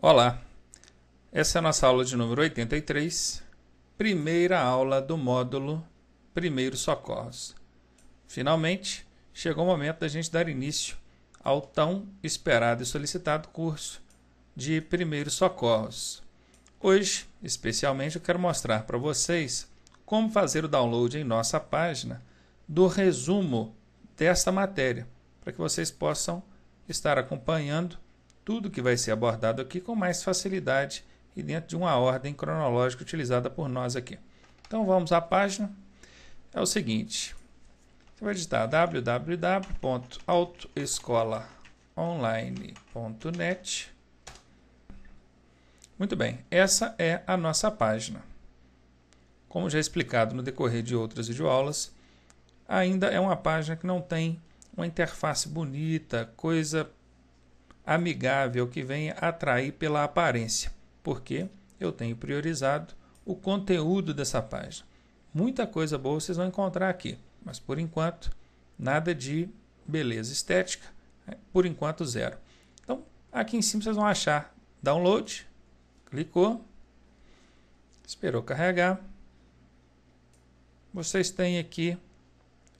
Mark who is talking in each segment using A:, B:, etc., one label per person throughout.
A: Olá, essa é a nossa aula de número 83, primeira aula do módulo Primeiros Socorros. Finalmente, chegou o momento da gente dar início ao tão esperado e solicitado curso de Primeiros Socorros. Hoje, especialmente, eu quero mostrar para vocês como fazer o download em nossa página do resumo desta matéria, para que vocês possam estar acompanhando tudo que vai ser abordado aqui com mais facilidade e dentro de uma ordem cronológica utilizada por nós aqui. Então vamos à página. É o seguinte, você vai digitar www.autoescolaonline.net. Muito bem, essa é a nossa página. Como já explicado no decorrer de outras videoaulas, ainda é uma página que não tem uma interface bonita, coisa amigável que venha atrair pela aparência, porque eu tenho priorizado o conteúdo dessa página. Muita coisa boa vocês vão encontrar aqui, mas por enquanto, nada de beleza estética, né? por enquanto zero. Então, aqui em cima vocês vão achar download, clicou, esperou carregar. Vocês têm aqui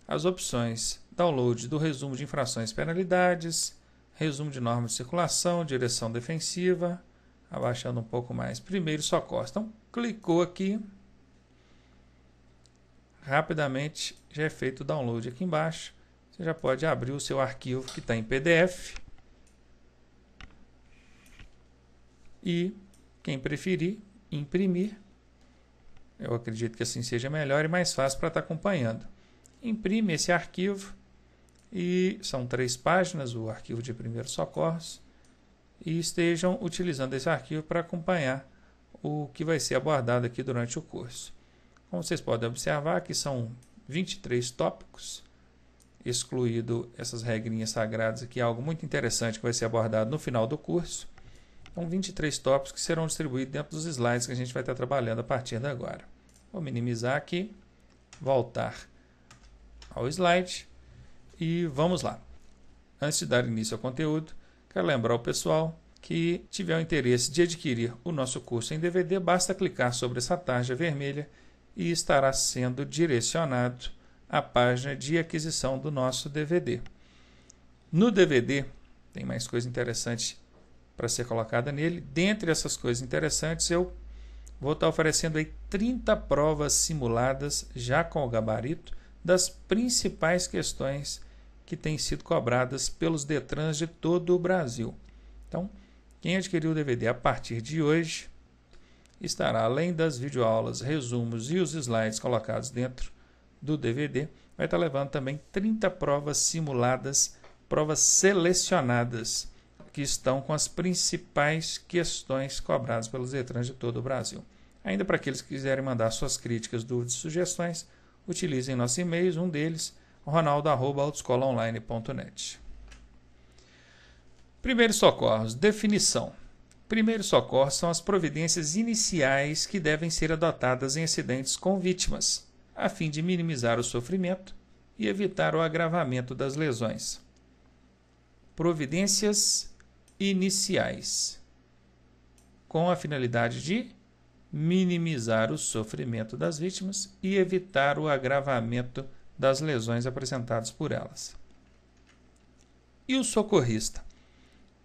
A: as opções download do resumo de infrações e penalidades, resumo de normas de circulação, direção defensiva, abaixando um pouco mais, primeiro só costa. Então, clicou aqui, rapidamente já é feito o download aqui embaixo. Você já pode abrir o seu arquivo que está em PDF. E quem preferir, imprimir. Eu acredito que assim seja melhor e mais fácil para estar tá acompanhando. Imprime esse arquivo e são três páginas o arquivo de primeiros socorros e estejam utilizando esse arquivo para acompanhar o que vai ser abordado aqui durante o curso. Como vocês podem observar, que são 23 tópicos, excluído essas regrinhas sagradas, que é algo muito interessante que vai ser abordado no final do curso. Então, 23 tópicos que serão distribuídos dentro dos slides que a gente vai estar trabalhando a partir de agora. Vou minimizar aqui, voltar ao slide e vamos lá. Antes de dar início ao conteúdo, quero lembrar o pessoal que tiver o interesse de adquirir o nosso curso em DVD, basta clicar sobre essa tarja vermelha e estará sendo direcionado à página de aquisição do nosso DVD. No DVD, tem mais coisa interessante para ser colocada nele. Dentre essas coisas interessantes, eu vou estar tá oferecendo aí 30 provas simuladas já com o gabarito das principais questões que têm sido cobradas pelos Detrans de todo o Brasil. Então, quem adquiriu o DVD a partir de hoje estará, além das videoaulas, resumos e os slides colocados dentro do DVD, vai estar levando também 30 provas simuladas, provas selecionadas, que estão com as principais questões cobradas pelos Detrans de todo o Brasil. Ainda para aqueles que quiserem mandar suas críticas, dúvidas e sugestões, utilizem nosso e-mail, um deles ronaldo.autoescolaonline.net Primeiros socorros. Definição. Primeiros socorros são as providências iniciais que devem ser adotadas em acidentes com vítimas, a fim de minimizar o sofrimento e evitar o agravamento das lesões. Providências iniciais com a finalidade de minimizar o sofrimento das vítimas e evitar o agravamento das lesões apresentadas por elas. E o socorrista?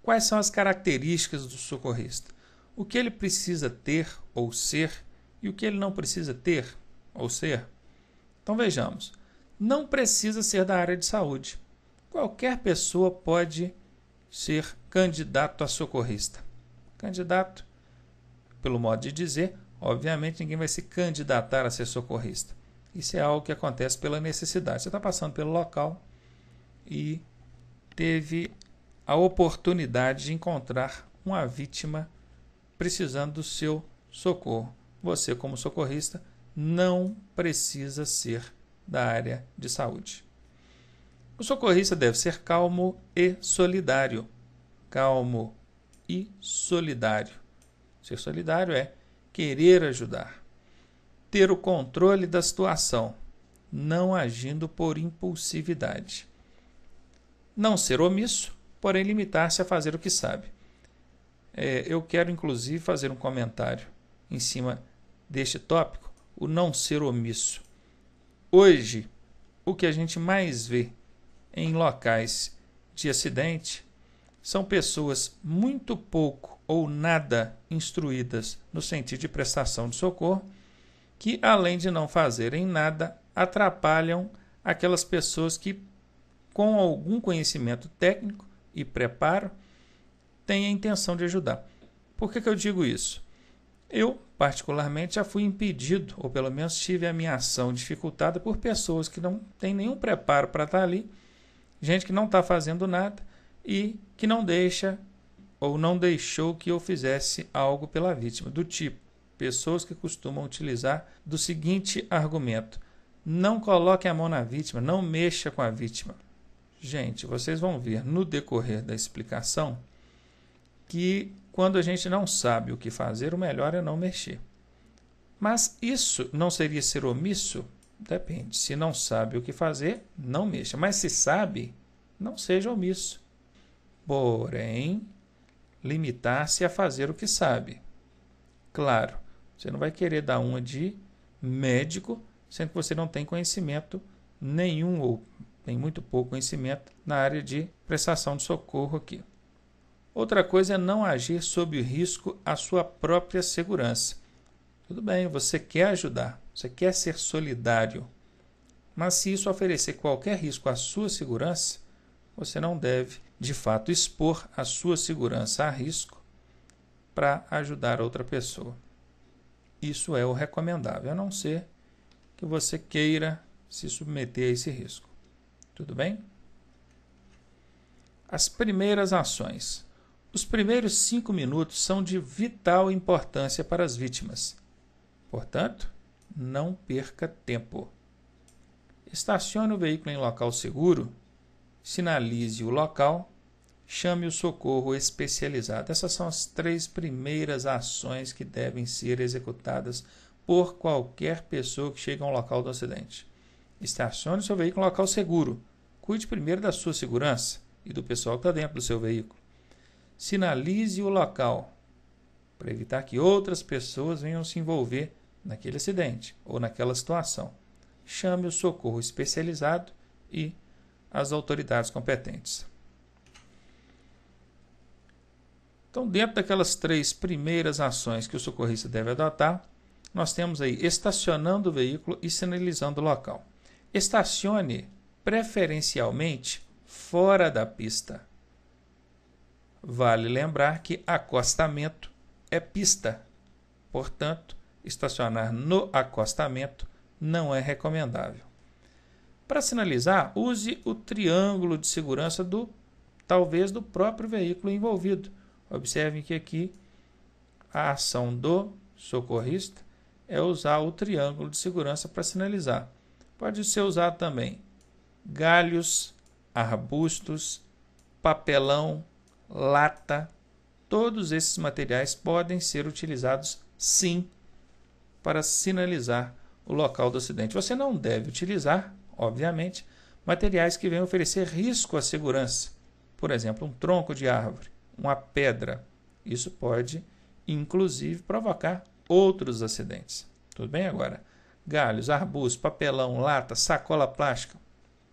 A: Quais são as características do socorrista? O que ele precisa ter ou ser e o que ele não precisa ter ou ser? Então vejamos. Não precisa ser da área de saúde. Qualquer pessoa pode ser candidato a socorrista. Candidato, pelo modo de dizer, obviamente ninguém vai se candidatar a ser socorrista. Isso é algo que acontece pela necessidade. Você está passando pelo local e teve a oportunidade de encontrar uma vítima precisando do seu socorro. Você, como socorrista, não precisa ser da área de saúde. O socorrista deve ser calmo e solidário. Calmo e solidário. Ser solidário é querer ajudar ter o controle da situação, não agindo por impulsividade. Não ser omisso, porém limitar-se a fazer o que sabe. É, eu quero, inclusive, fazer um comentário em cima deste tópico, o não ser omisso. Hoje, o que a gente mais vê em locais de acidente são pessoas muito pouco ou nada instruídas no sentido de prestação de socorro que, além de não fazerem nada, atrapalham aquelas pessoas que, com algum conhecimento técnico e preparo, têm a intenção de ajudar. Por que, que eu digo isso? Eu, particularmente, já fui impedido, ou pelo menos tive a minha ação dificultada por pessoas que não têm nenhum preparo para estar ali, gente que não está fazendo nada e que não deixa ou não deixou que eu fizesse algo pela vítima, do tipo pessoas que costumam utilizar do seguinte argumento: não coloque a mão na vítima, não mexa com a vítima. Gente, vocês vão ver no decorrer da explicação que quando a gente não sabe o que fazer, o melhor é não mexer. Mas isso não seria ser omisso? Depende. Se não sabe o que fazer, não mexa. Mas se sabe, não seja omisso. Porém, limitar-se a fazer o que sabe. Claro, você não vai querer dar uma de médico, sendo que você não tem conhecimento nenhum ou tem muito pouco conhecimento na área de prestação de socorro aqui. Outra coisa é não agir sob risco à sua própria segurança. Tudo bem, você quer ajudar, você quer ser solidário, mas se isso oferecer qualquer risco à sua segurança, você não deve, de fato, expor a sua segurança a risco para ajudar outra pessoa. Isso é o recomendável, a não ser que você queira se submeter a esse risco. Tudo bem? As primeiras ações. Os primeiros cinco minutos são de vital importância para as vítimas. Portanto, não perca tempo. Estacione o veículo em local seguro, sinalize o local chame o socorro especializado. Essas são as três primeiras ações que devem ser executadas por qualquer pessoa que chega a um local do acidente. Estacione seu veículo em local seguro. Cuide primeiro da sua segurança e do pessoal que está dentro do seu veículo. Sinalize o local para evitar que outras pessoas venham se envolver naquele acidente ou naquela situação. Chame o socorro especializado e as autoridades competentes. Então, dentro daquelas três primeiras ações que o socorrista deve adotar, nós temos aí estacionando o veículo e sinalizando o local. Estacione preferencialmente fora da pista. Vale lembrar que acostamento é pista. Portanto, estacionar no acostamento não é recomendável. Para sinalizar, use o triângulo de segurança do talvez do próprio veículo envolvido Observe que aqui a ação do socorrista é usar o triângulo de segurança para sinalizar. Pode ser usado também galhos, arbustos, papelão, lata. Todos esses materiais podem ser utilizados sim para sinalizar o local do acidente. Você não deve utilizar, obviamente, materiais que venham oferecer risco à segurança, por exemplo, um tronco de árvore uma pedra. Isso pode, inclusive, provocar outros acidentes. Tudo bem agora? Galhos, arbustos, papelão, lata, sacola plástica.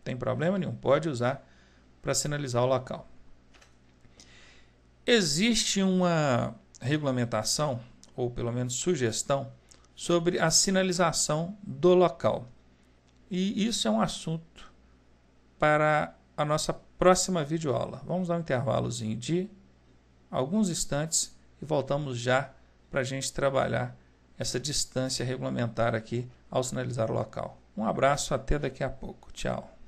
A: Tem problema nenhum, pode usar para sinalizar o local. Existe uma regulamentação, ou pelo menos sugestão, sobre a sinalização do local. E isso é um assunto para a nossa próxima videoaula. Vamos dar um intervalozinho de alguns instantes e voltamos já para a gente trabalhar essa distância regulamentar aqui ao sinalizar o local. Um abraço, até daqui a pouco. Tchau.